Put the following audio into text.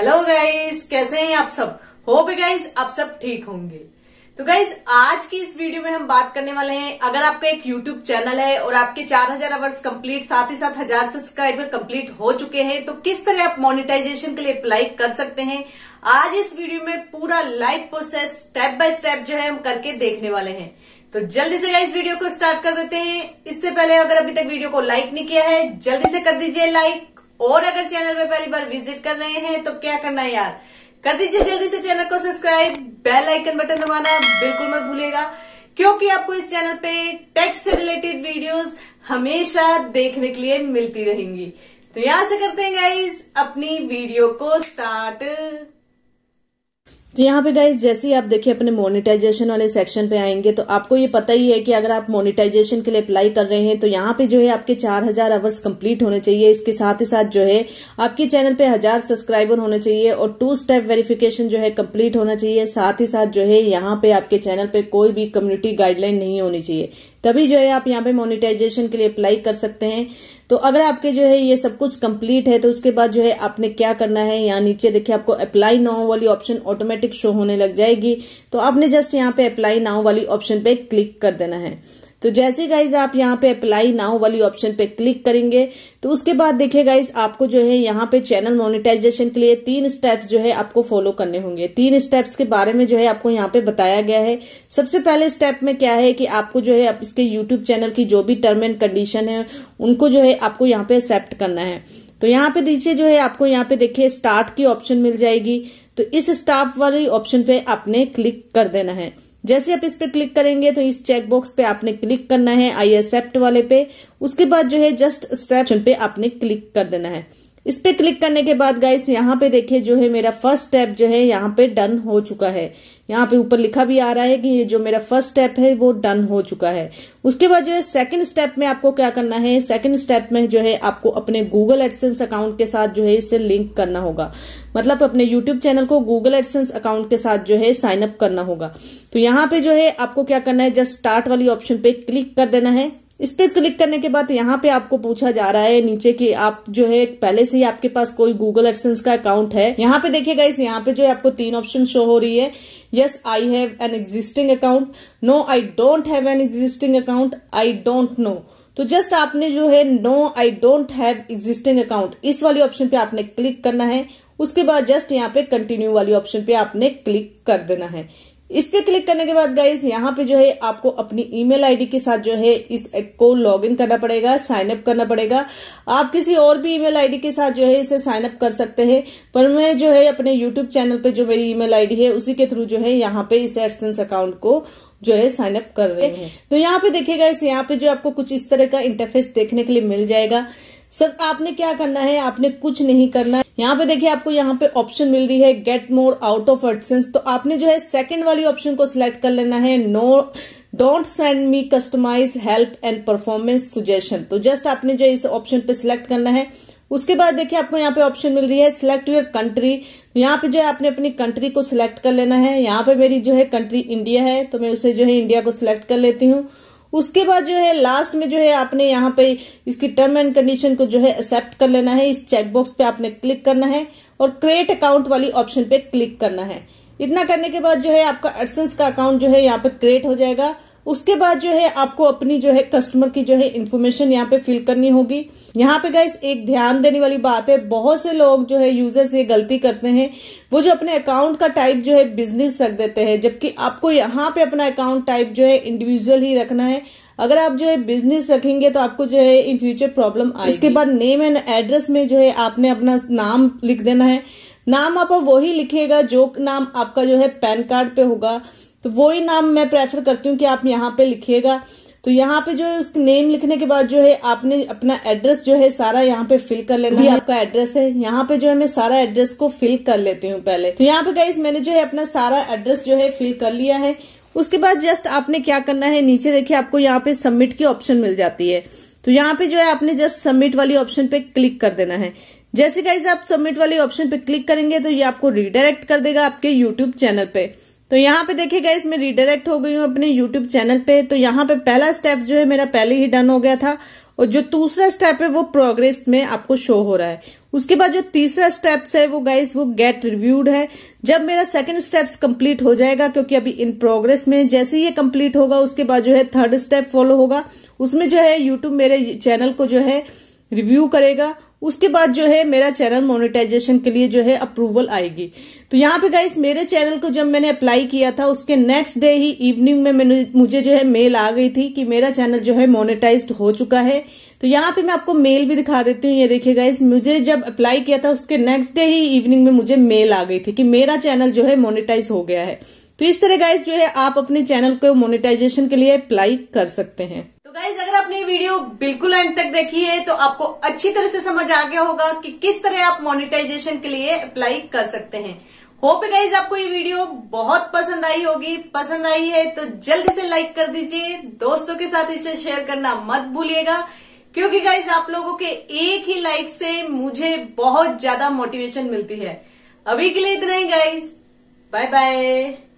hello guys कैसे हैं आप सब होप गाइस आप सब ठीक होंगे तो गाइज आज की इस वीडियो में हम बात करने वाले हैं अगर आपका एक यूट्यूब चैनल है और आपके 4000 हजार अवर्स कंप्लीट साथ ही साथ हजार सब्सक्राइबर कंप्लीट हो चुके हैं तो किस तरह आप मोनिटाइजेशन के लिए अप्लाई कर सकते हैं आज इस वीडियो में पूरा live process step by step जो है हम करके देखने वाले हैं तो जल्दी से इस वीडियो को स्टार्ट कर देते हैं इससे पहले अगर अभी तक वीडियो को लाइक नहीं किया है जल्दी से कर दीजिए लाइक और अगर चैनल में पहली बार विजिट कर रहे हैं तो क्या करना है यार कर दीजिए जल्दी से चैनल को सब्सक्राइब बेल आइकन बटन दबाना बिल्कुल मत भूलिएगा क्योंकि आपको इस चैनल पे टेक्स से रिलेटेड वीडियोस हमेशा देखने के लिए मिलती रहेंगी तो यहां से करते हैं गाइज अपनी वीडियो को स्टार्ट तो यहाँ पे गाइज जैसे ही आप देखिए अपने मोनिटाइजेशन वाले सेक्शन पे आएंगे तो आपको ये पता ही है कि अगर आप मोनिटाइजेशन के लिए अप्लाई कर रहे हैं तो यहाँ पे जो है आपके 4000 हजार आवर्स कम्प्लीट होने चाहिए इसके साथ ही साथ जो है आपके चैनल पे हजार सब्सक्राइबर होने चाहिए और टू स्टेप वेरिफिकेशन जो है कम्प्लीट होना चाहिए साथ ही साथ जो है यहाँ पे आपके चैनल पे कोई भी कम्युनिटी गाइडलाइन नहीं होनी चाहिए तभी जो है आप यहाँ पे मोनिटाइजेशन के लिए अप्लाई कर सकते हैं तो अगर आपके जो है ये सब कुछ कंप्लीट है तो उसके बाद जो है आपने क्या करना है यहाँ नीचे देखिए आपको अप्लाई नाउ वाली ऑप्शन ऑटोमेटिक शो होने लग जाएगी तो आपने जस्ट यहाँ पे अप्लाई नाउ वाली ऑप्शन पे क्लिक कर देना है तो जैसे गाइज आप यहाँ पे अप्लाई नाउ वाली ऑप्शन पे क्लिक करेंगे तो उसके बाद देखिए गाइज आपको जो है यहाँ पे चैनल मोनिटाइजेशन के लिए तीन स्टेप्स जो है आपको फॉलो करने होंगे तीन स्टेप्स के बारे में जो है आपको यहाँ पे बताया गया है सबसे पहले स्टेप में क्या है कि आपको जो है आप इसके यूट्यूब चैनल की जो भी टर्म एंड कंडीशन है उनको जो है आपको यहाँ पे एक्सेप्ट करना है तो यहाँ पे नीचे जो है आपको यहाँ पे देखिए स्टार्ट की ऑप्शन मिल जाएगी तो इस स्टार्ट वाली ऑप्शन पे आपने क्लिक कर देना है जैसे आप इस पे क्लिक करेंगे तो इस चेकबॉक्स पे आपने क्लिक करना है आई एक्सेप्ट वाले पे उसके बाद जो है जस्ट स्टेप पे आपने क्लिक कर देना है इस पे क्लिक करने के बाद गाइस यहाँ पे देखिए जो है मेरा फर्स्ट स्टेप जो है यहाँ पे डन हो चुका है यहाँ पे ऊपर लिखा भी आ रहा है कि ये जो मेरा फर्स्ट स्टेप है वो डन हो चुका है उसके बाद जो है सेकंड स्टेप में आपको क्या करना है सेकंड स्टेप में जो है आपको अपने गूगल एडसेंस अकाउंट के साथ जो है इसे लिंक करना होगा मतलब अपने यूट्यूब चैनल को गूगल एडसेंस अकाउंट के साथ जो है साइन अप करना होगा तो यहाँ पे जो है आपको क्या करना है जस्ट स्टार्ट वाली ऑप्शन पे क्लिक कर देना है इस पर क्लिक करने के बाद यहाँ पे आपको पूछा जा रहा है नीचे कि आप जो है पहले से ही आपके पास कोई गूगल एडसेंस का अकाउंट है यहाँ पे देखिएगा इस यहाँ पे जो है आपको तीन ऑप्शन शो हो रही है yes I have an existing account no I don't have an existing account I don't know तो जस्ट आपने जो है no I don't have existing account इस वाली ऑप्शन पे आपने क्लिक करना है उसके बाद जस्ट यहाँ पे कंटिन्यू वाली ऑप्शन पे आपने क्लिक कर देना है इस पे क्लिक करने के बाद गाइज यहाँ पे जो है आपको अपनी ईमेल आईडी के साथ जो है इस एप को लॉगिन करना पड़ेगा साइन अप करना पड़ेगा आप किसी और भी ईमेल आईडी के साथ जो है इसे साइन अप कर सकते हैं पर मैं जो है अपने यूट्यूब चैनल पे जो मेरी ईमेल आईडी है उसी के थ्रू जो है यहाँ पे इस एडसेंस अकाउंट को जो है साइन अप कर रहे हैं तो यहाँ पे देखेगा इस यहाँ पे जो आपको कुछ इस तरह का इंटरफेस देखने के लिए मिल जाएगा सर आपने क्या करना है आपने कुछ नहीं करना है यहाँ पे देखिए आपको यहाँ पे ऑप्शन मिल रही है get more out of AdSense तो आपने जो है सेकंड वाली ऑप्शन को सिलेक्ट कर लेना है no don't send me customize help and performance suggestion तो जस्ट आपने जो इस ऑप्शन पे सिलेक्ट करना है उसके बाद देखिए आपको यहाँ पे ऑप्शन मिल रही है सिलेक्ट योर कंट्री यहाँ पे जो है आपने अपनी कंट्री को सिलेक्ट कर लेना है यहाँ पे मेरी जो है कंट्री इंडिया है तो मैं उसे जो है इंडिया को सिलेक्ट कर लेती हूँ उसके बाद जो है लास्ट में जो है आपने यहाँ पे इसकी टर्म एंड कंडीशन को जो है एक्सेप्ट कर लेना है इस चेकबॉक्स पे आपने क्लिक करना है और क्रिएट अकाउंट वाली ऑप्शन पे क्लिक करना है इतना करने के बाद जो है आपका एडसेंस का अकाउंट जो है यहाँ पे क्रिएट हो जाएगा उसके बाद जो है आपको अपनी जो है कस्टमर की जो है इन्फॉर्मेशन यहाँ पे फिल करनी होगी यहाँ पे गाइस एक ध्यान देने वाली बात है बहुत से लोग जो है यूजर्स ये गलती करते हैं वो जो अपने अकाउंट का टाइप जो है बिजनेस रख देते हैं जबकि आपको यहाँ पे अपना अकाउंट टाइप जो है इंडिविजुअल ही रखना है अगर आप जो है बिजनेस रखेंगे तो आपको जो है इन फ्यूचर प्रॉब्लम आएगी उसके बाद नेम एंड एड्रेस में जो है आपने अपना नाम लिख देना है नाम आप वही लिखेगा जो नाम आपका जो है पैन कार्ड पे होगा तो वही नाम मैं प्रेफर करती हूँ कि आप यहाँ पे लिखिएगा तो यहाँ पे जो है उसके नेम लिखने के बाद जो है आपने अपना एड्रेस जो है सारा यहाँ पे फिल कर लेना है आपका एड्रेस है यहाँ पे जो है मैं सारा एड्रेस को फिल कर लेती हूँ पहले तो यहाँ पे गई मैंने जो है अपना सारा एड्रेस जो है फिल कर लिया है उसके बाद जस्ट आपने क्या करना है नीचे देखिए आपको यहाँ पे सबमिट की ऑप्शन मिल जाती है तो यहाँ पे जो है आपने जस्ट सबमिट वाली ऑप्शन पे क्लिक कर देना है जैसे गाइज आप सबमिट वाली ऑप्शन पे क्लिक करेंगे तो ये आपको रिडायरेक्ट कर देगा आपके यूट्यूब चैनल पे तो यहाँ पे देखिए गाइस मैं रिडायरेक्ट हो गई हूँ अपने यूट्यूब चैनल पे तो यहाँ पे पहला स्टेप जो है मेरा पहले ही डन हो गया था और जो दूसरा स्टेप है वो प्रोग्रेस में आपको शो हो रहा है उसके बाद जो तीसरा स्टेप्स है वो गाइस वो गेट रिव्यूड है जब मेरा सेकंड स्टेप्स कंप्लीट हो जाएगा क्योंकि अभी इन प्रोग्रेस में जैसे ही ये कंप्लीट होगा उसके बाद जो है थर्ड स्टेप फॉलो होगा उसमें जो है यूट्यूब मेरे चैनल को जो है रिव्यू करेगा उसके बाद जो है मेरा चैनल मोनेटाइजेशन के लिए जो है अप्रूवल आएगी तो यहाँ पे गाइस मेरे चैनल को जब मैंने अप्लाई किया था उसके नेक्स्ट डे ही इवनिंग में मैंने मुझे जो है मेल आ गई थी कि मेरा चैनल जो है मोनिटाइज हो चुका है तो यहाँ पे मैं आपको मेल भी दिखा देती हूँ ये देखिए गाइस मुझे जब अप्लाई किया था उसके नेक्स्ट डे ही इवनिंग में मुझे मेल आ गई थी कि मेरा चैनल जो है मोनिटाइज हो गया है तो इस तरह गाइस जो है आप अपने चैनल को मोनिटाइजेशन के लिए अप्लाई कर सकते हैं तो गाइज अगर आपने वीडियो बिल्कुल एंड तक देखी है तो आपको अच्छी तरह से समझ आ गया होगा कि किस तरह आप मोनेटाइजेशन के लिए अप्लाई कर सकते हैं होप गाइज आपको ये वीडियो बहुत पसंद आई होगी पसंद आई है तो जल्दी से लाइक कर दीजिए दोस्तों के साथ इसे शेयर करना मत भूलिएगा क्योंकि गाइज आप लोगों के एक ही लाइक से मुझे बहुत ज्यादा मोटिवेशन मिलती है अभी के लिए इतना ही गाइज बाय बाय